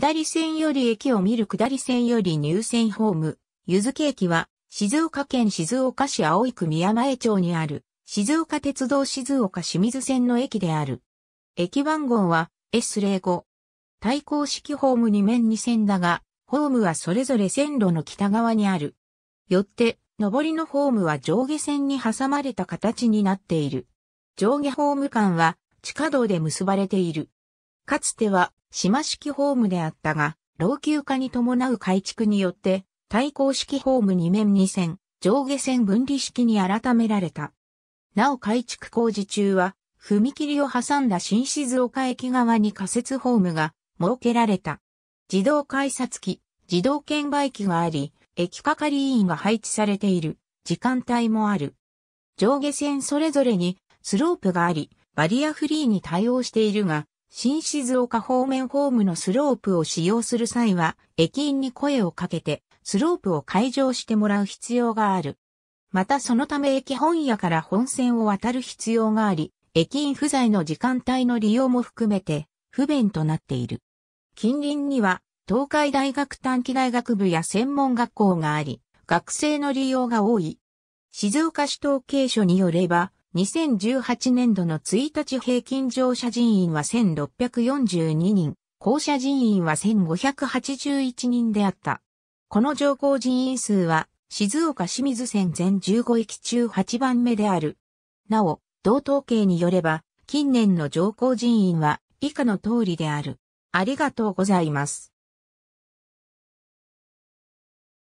下り線より駅を見る下り線より入線ホーム、ゆずけ駅は、静岡県静岡市葵区宮前町にある、静岡鉄道静岡清水線の駅である。駅番号は S05。対向式ホーム2面2線だが、ホームはそれぞれ線路の北側にある。よって、上りのホームは上下線に挟まれた形になっている。上下ホーム間は地下道で結ばれている。かつては島式ホームであったが、老朽化に伴う改築によって、対抗式ホーム2面2線、上下線分離式に改められた。なお改築工事中は、踏切を挟んだ新静岡駅側に仮設ホームが設けられた。自動改札機、自動券売機があり、駅係員が配置されている時間帯もある。上下線それぞれにスロープがあり、バリアフリーに対応しているが、新静岡方面ホームのスロープを使用する際は、駅員に声をかけて、スロープを解場してもらう必要がある。またそのため駅本屋から本線を渡る必要があり、駅員不在の時間帯の利用も含めて、不便となっている。近隣には、東海大学短期大学部や専門学校があり、学生の利用が多い。静岡市統計所によれば、2018年度の1日平均乗車人員は1642人、降車人員は1581人であった。この乗降人員数は、静岡清水線全15駅中8番目である。なお、同統計によれば、近年の乗降人員は以下の通りである。ありがとうございます。